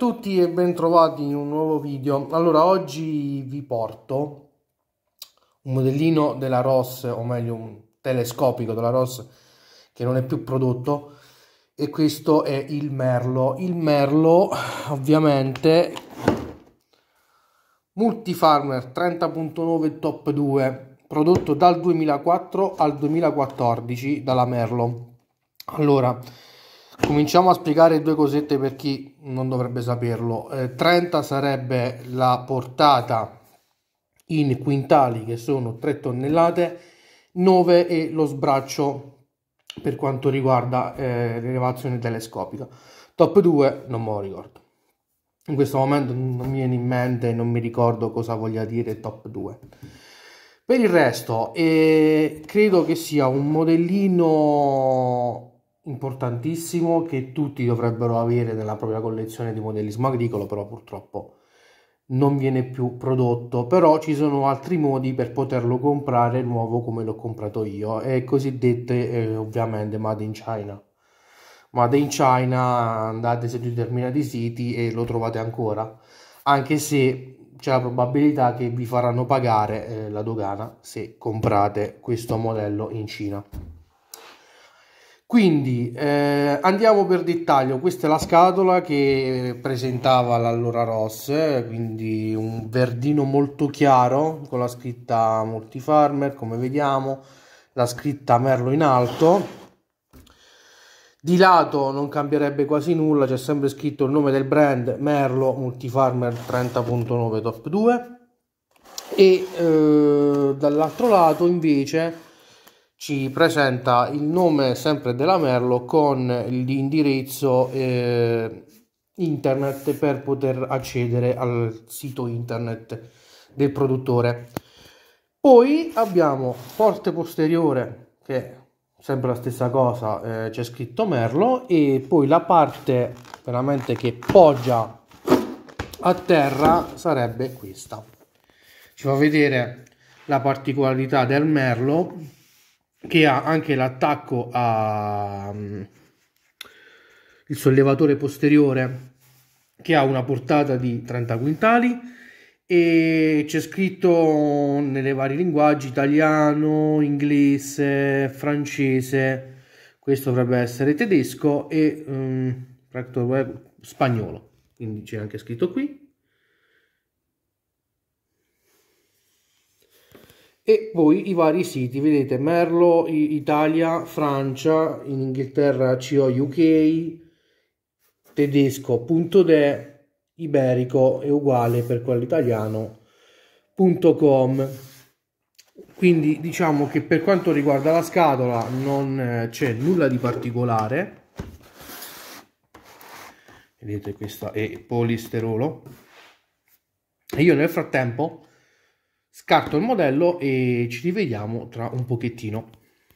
tutti e ben trovati in un nuovo video. Allora, oggi vi porto un modellino della ross o meglio un telescopico della ross che non è più prodotto e questo è il Merlo. Il Merlo ovviamente Multifarmer 30.9 Top 2 prodotto dal 2004 al 2014 dalla Merlo. Allora, Cominciamo a spiegare due cosette per chi non dovrebbe saperlo. Eh, 30 sarebbe la portata in quintali che sono 3 tonnellate, 9 è lo sbraccio per quanto riguarda eh, l'elevazione telescopica. Top 2 non me lo ricordo. In questo momento non mi viene in mente, non mi ricordo cosa voglia dire top 2. Per il resto, eh, credo che sia un modellino importantissimo che tutti dovrebbero avere nella propria collezione di modellismo agricolo, però purtroppo non viene più prodotto, però ci sono altri modi per poterlo comprare nuovo come l'ho comprato io, e cosiddette eh, ovviamente Made in China. Made in China andate su determinati siti e lo trovate ancora, anche se c'è la probabilità che vi faranno pagare eh, la dogana se comprate questo modello in Cina. Quindi eh, andiamo per dettaglio, questa è la scatola che presentava l'allora Ross, eh, quindi un verdino molto chiaro con la scritta Multifarmer come vediamo, la scritta Merlo in alto. Di lato non cambierebbe quasi nulla, c'è sempre scritto il nome del brand Merlo Multifarmer 30.9 Top 2 e eh, dall'altro lato invece ci presenta il nome sempre della Merlo con l'indirizzo eh, internet per poter accedere al sito internet del produttore. Poi abbiamo porte posteriore che è sempre la stessa cosa, eh, c'è scritto Merlo e poi la parte veramente che poggia a terra sarebbe questa. Ci fa vedere la particolarità del Merlo che ha anche l'attacco a um, il sollevatore posteriore che ha una portata di 30 quintali e c'è scritto nelle vari linguaggi italiano, inglese, francese, questo dovrebbe essere tedesco e um, spagnolo, quindi c'è anche scritto qui e poi i vari siti, vedete Merlo Italia, Francia, in Inghilterra CO UK, tedesco.de, iberico è uguale per quello italiano.com. Quindi diciamo che per quanto riguarda la scatola non eh, c'è nulla di particolare. Vedete questa è polisterolo. E io nel frattempo scarto il modello e ci rivediamo tra un pochettino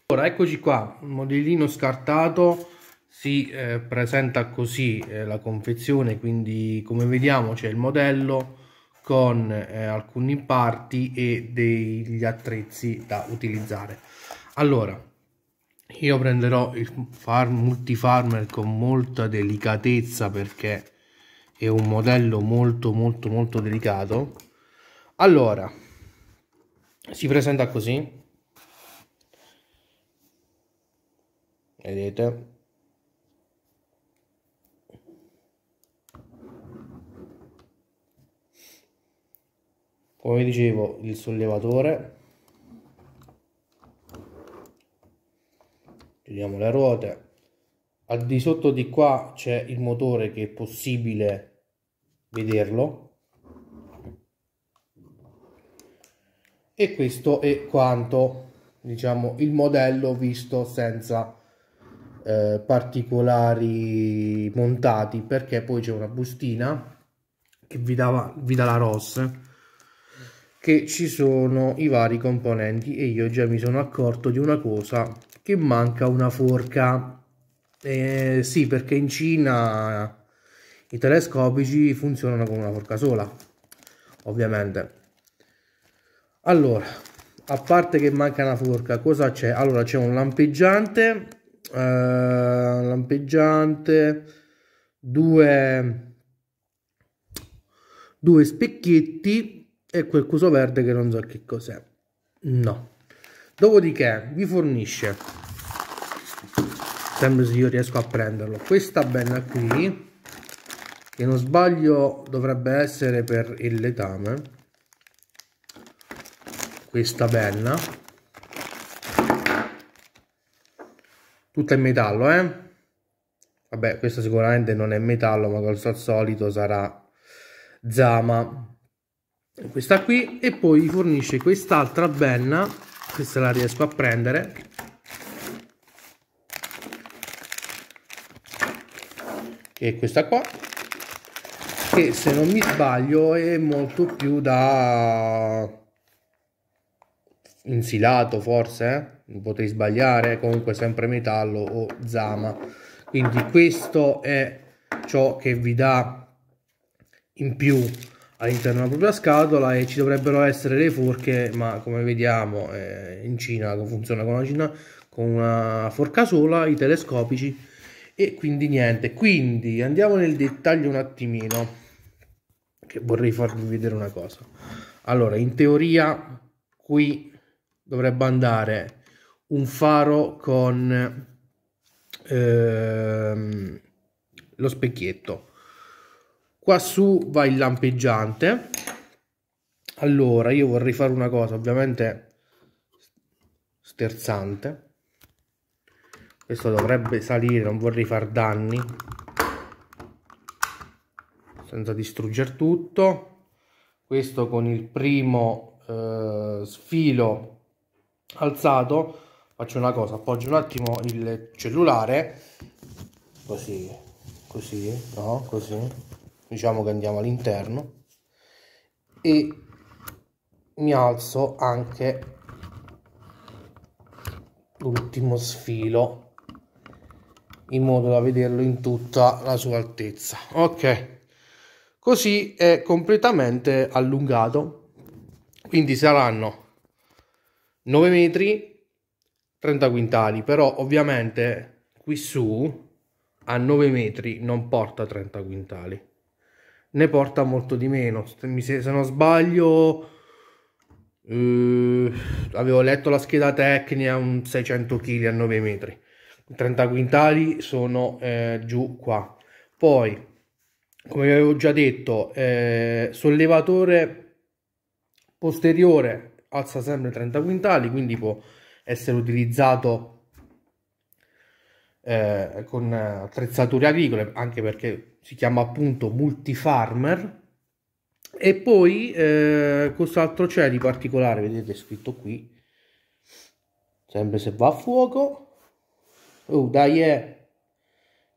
allora eccoci qua il modellino scartato si eh, presenta così eh, la confezione quindi come vediamo c'è il modello con eh, alcuni parti e degli attrezzi da utilizzare allora io prenderò il farm, multi farmer con molta delicatezza perché è un modello molto molto molto delicato allora si presenta così vedete come dicevo il sollevatore chiudiamo le ruote al di sotto di qua c'è il motore che è possibile vederlo e questo è quanto diciamo il modello visto senza eh, particolari montati perché poi c'è una bustina che vi, dava, vi dà la ROS che ci sono i vari componenti e io già mi sono accorto di una cosa che manca una forca eh, sì perché in Cina i telescopici funzionano con una forca sola ovviamente allora a parte che manca una forca cosa c'è allora c'è un lampeggiante eh, lampeggiante due due specchietti e quel coso verde che non so che cos'è no dopodiché vi fornisce sempre se io riesco a prenderlo questa benna qui che non sbaglio dovrebbe essere per il letame questa penna tutta in metallo eh vabbè questa sicuramente non è metallo ma al solito sarà zama questa qui e poi fornisce quest'altra penna questa la riesco a prendere che è questa qua che se non mi sbaglio è molto più da infilato forse, eh? potrei sbagliare, comunque sempre metallo o zama. Quindi questo è ciò che vi dà in più all'interno della propria scatola e ci dovrebbero essere le forche, ma come vediamo eh, in Cina funziona con una, Cina, con una forca sola, i telescopici e quindi niente. Quindi andiamo nel dettaglio un attimino che vorrei farvi vedere una cosa. Allora, in teoria qui dovrebbe andare un faro con ehm, lo specchietto qua su va il lampeggiante allora io vorrei fare una cosa ovviamente sterzante questo dovrebbe salire non vorrei far danni senza distruggere tutto questo con il primo eh, sfilo alzato faccio una cosa appoggio un attimo il cellulare così così no così diciamo che andiamo all'interno e mi alzo anche l'ultimo sfilo in modo da vederlo in tutta la sua altezza ok così è completamente allungato quindi saranno 9 metri 30 quintali però ovviamente qui su a 9 metri non porta 30 quintali ne porta molto di meno se non sbaglio eh, avevo letto la scheda tecnica un 600 kg a 9 metri 30 quintali sono eh, giù qua poi come vi avevo già detto eh, sollevatore posteriore alza sempre 30 quintali quindi può essere utilizzato eh, con attrezzature agricole anche perché si chiama appunto multifarmer e poi eh, cos'altro c'è di particolare vedete scritto qui sempre se va a fuoco oh dai eh.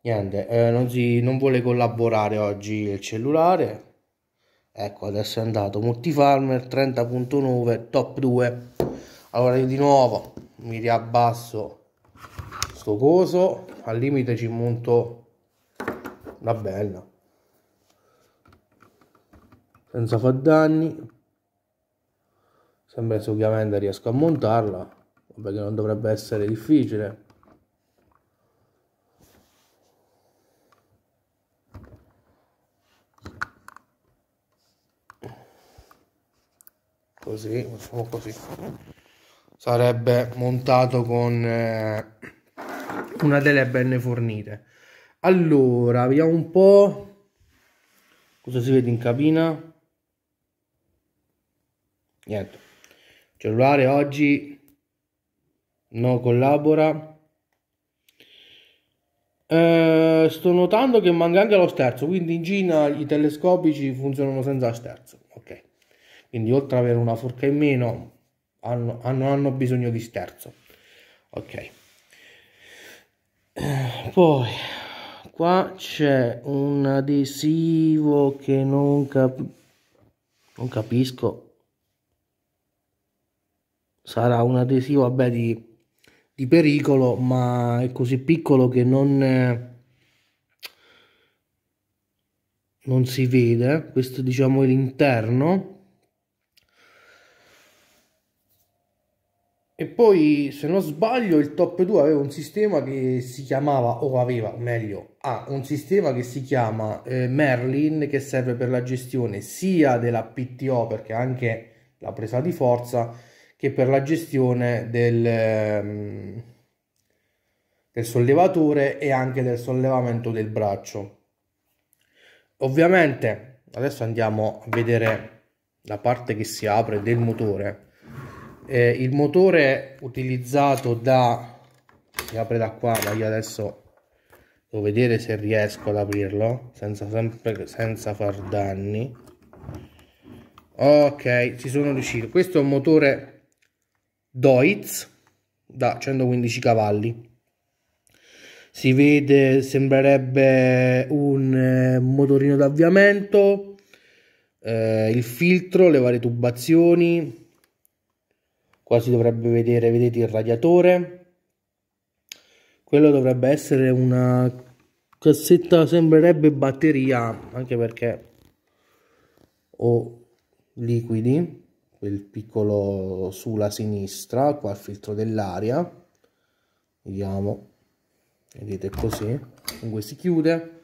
niente eh, non, si, non vuole collaborare oggi il cellulare ecco adesso è andato multifarmer 30.9 top 2 allora io di nuovo mi riabbasso sto coso al limite ci monto una bella senza far danni sempre se ovviamente riesco a montarla vabbè che non dovrebbe essere difficile così, facciamo così, sarebbe montato con eh, una delle ben fornite. Allora, vediamo un po' cosa si vede in cabina. Niente, cellulare oggi non collabora. Eh, sto notando che manca anche lo sterzo, quindi in Gina i telescopici funzionano senza sterzo quindi oltre ad avere una forca in meno hanno, hanno, hanno bisogno di sterzo ok eh, poi qua c'è un adesivo che non, cap- non capisco sarà un adesivo vabbè, di, di, pericolo ma è così piccolo che non, non si vede questo diciamo l'interno E poi, se non sbaglio, il Top 2 aveva un sistema che si chiamava, o aveva, meglio, ha un sistema che si chiama eh, Merlin, che serve per la gestione sia della PTO, perché anche la presa di forza, che per la gestione del, ehm, del sollevatore e anche del sollevamento del braccio. Ovviamente, adesso andiamo a vedere la parte che si apre del motore eh, il motore utilizzato da si apre da qua ma io adesso devo vedere se riesco ad aprirlo senza, sempre, senza far danni ok ci sono riuscito questo è un motore Deutz da 115 cavalli si vede sembrerebbe un eh, motorino d'avviamento eh, il filtro le varie tubazioni qua si dovrebbe vedere vedete il radiatore quello dovrebbe essere una cassetta sembrerebbe batteria anche perché ho liquidi quel piccolo sulla sinistra qua il filtro dell'aria vediamo vedete così comunque si chiude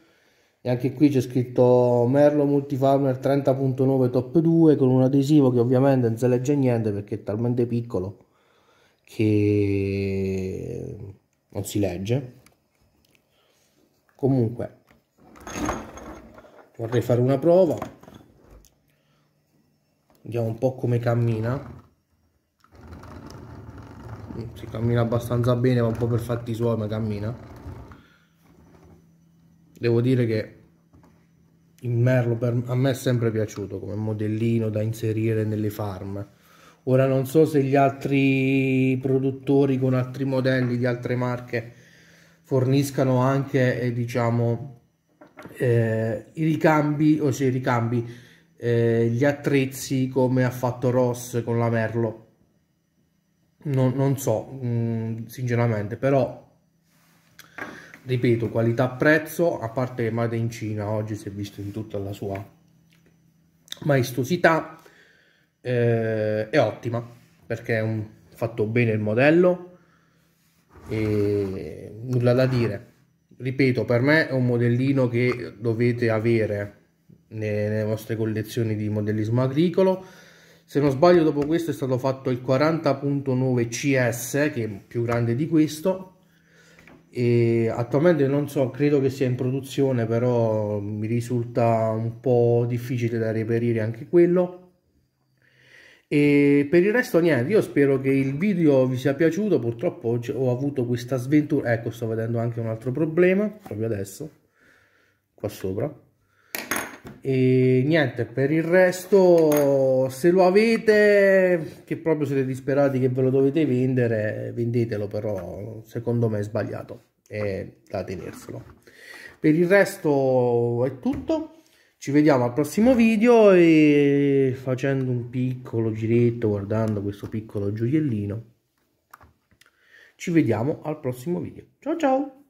e anche qui c'è scritto Merlo Multifarmer 30.9 top 2 con un adesivo che ovviamente non si legge niente perché è talmente piccolo che non si legge comunque vorrei fare una prova vediamo un po' come cammina si cammina abbastanza bene ma un po' per fatti suoi ma cammina devo dire che il merlo per, a me è sempre piaciuto come modellino da inserire nelle farm ora non so se gli altri produttori con altri modelli di altre marche forniscano anche eh, diciamo eh, i ricambi o se i ricambi eh, gli attrezzi come ha fatto Ross con la merlo non, non so mh, mm, sinceramente però ripeto qualità prezzo a parte made in Cina oggi si è visto in tutta la sua maestosità eh, è ottima perché è un, fatto bene il modello e nulla da dire ripeto per me è un modellino che dovete avere nelle vostre collezioni di modellismo agricolo se non sbaglio dopo questo è stato fatto il 40.9 CS che è più grande di questo e attualmente non so, credo che sia in produzione, però mi risulta un po' difficile da reperire anche quello. E per il resto niente, io spero che il video vi sia piaciuto, purtroppo ho avuto questa sventura, ecco sto vedendo anche un altro problema, proprio adesso, qua sopra e niente per il resto se lo avete che proprio siete disperati che ve lo dovete vendere vendetelo però secondo me è sbagliato e da tenerselo per il resto è tutto ci vediamo al prossimo video e facendo un piccolo giretto guardando questo piccolo gioiellino ci vediamo al prossimo video ciao ciao